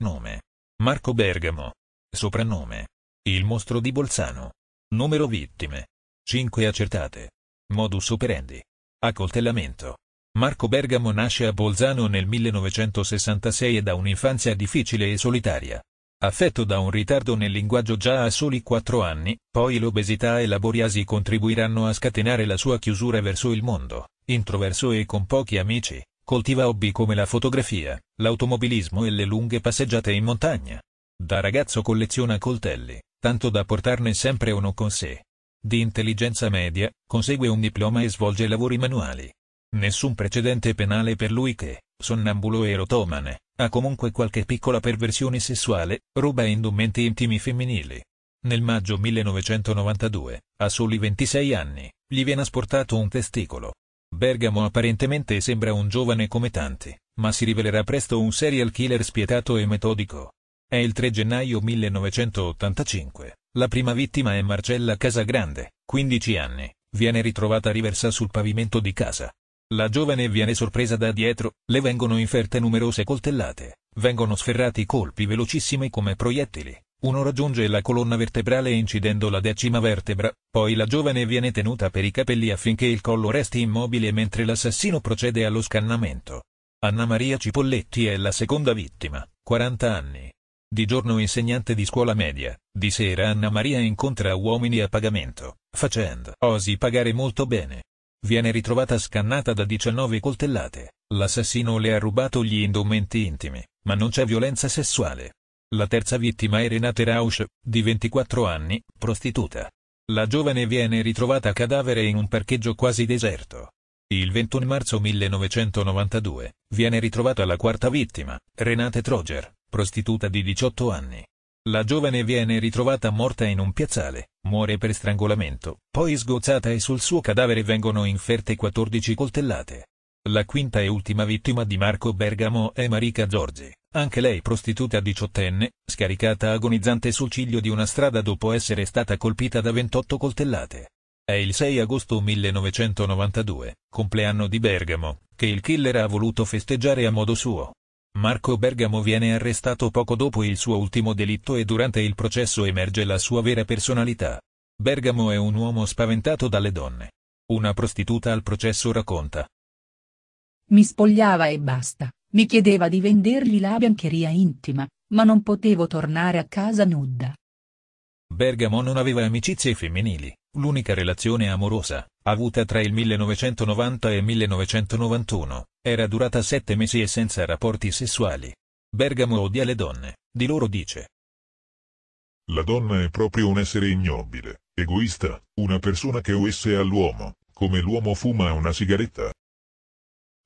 Nome. Marco Bergamo. Soprannome. Il mostro di Bolzano. Numero vittime. 5 accertate. Modus operandi. Accoltellamento. Marco Bergamo nasce a Bolzano nel 1966 e da un'infanzia difficile e solitaria. Affetto da un ritardo nel linguaggio già a soli 4 anni, poi l'obesità e la boriasi contribuiranno a scatenare la sua chiusura verso il mondo, introverso e con pochi amici. Coltiva hobby come la fotografia, l'automobilismo e le lunghe passeggiate in montagna. Da ragazzo colleziona coltelli, tanto da portarne sempre uno con sé. Di intelligenza media, consegue un diploma e svolge lavori manuali. Nessun precedente penale per lui che, sonnambulo e rotomane, ha comunque qualche piccola perversione sessuale, ruba indumenti intimi femminili. Nel maggio 1992, a soli 26 anni, gli viene asportato un testicolo. Bergamo apparentemente sembra un giovane come tanti, ma si rivelerà presto un serial killer spietato e metodico. È il 3 gennaio 1985, la prima vittima è Marcella Casagrande, 15 anni, viene ritrovata riversa sul pavimento di casa. La giovane viene sorpresa da dietro, le vengono inferte numerose coltellate, vengono sferrati colpi velocissimi come proiettili, uno raggiunge la colonna vertebrale incidendo la decima vertebra, poi la giovane viene tenuta per i capelli affinché il collo resti immobile mentre l'assassino procede allo scannamento. Anna Maria Cipolletti è la seconda vittima, 40 anni. Di giorno insegnante di scuola media, di sera Anna Maria incontra uomini a pagamento, facendo osi pagare molto bene. Viene ritrovata scannata da 19 coltellate, l'assassino le ha rubato gli indumenti intimi, ma non c'è violenza sessuale. La terza vittima è Renate Rausch, di 24 anni, prostituta. La giovane viene ritrovata cadavere in un parcheggio quasi deserto. Il 21 marzo 1992, viene ritrovata la quarta vittima, Renate Troger, prostituta di 18 anni. La giovane viene ritrovata morta in un piazzale, muore per strangolamento, poi sgozzata e sul suo cadavere vengono inferte 14 coltellate. La quinta e ultima vittima di Marco Bergamo è Marica Giorgi, anche lei prostituta diciottenne, scaricata agonizzante sul ciglio di una strada dopo essere stata colpita da 28 coltellate. È il 6 agosto 1992, compleanno di Bergamo, che il killer ha voluto festeggiare a modo suo. Marco Bergamo viene arrestato poco dopo il suo ultimo delitto e durante il processo emerge la sua vera personalità. Bergamo è un uomo spaventato dalle donne. Una prostituta al processo racconta, mi spogliava e basta, mi chiedeva di vendergli la biancheria intima, ma non potevo tornare a casa nuda. Bergamo non aveva amicizie femminili, l'unica relazione amorosa, avuta tra il 1990 e il 1991, era durata sette mesi e senza rapporti sessuali. Bergamo odia le donne, di loro dice. La donna è proprio un essere ignobile, egoista, una persona che o all'uomo, come l'uomo fuma una sigaretta,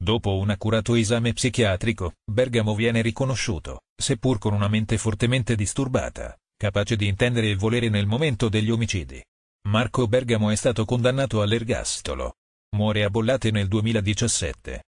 Dopo un accurato esame psichiatrico, Bergamo viene riconosciuto, seppur con una mente fortemente disturbata, capace di intendere e volere nel momento degli omicidi. Marco Bergamo è stato condannato all'ergastolo. Muore a Bollate nel 2017.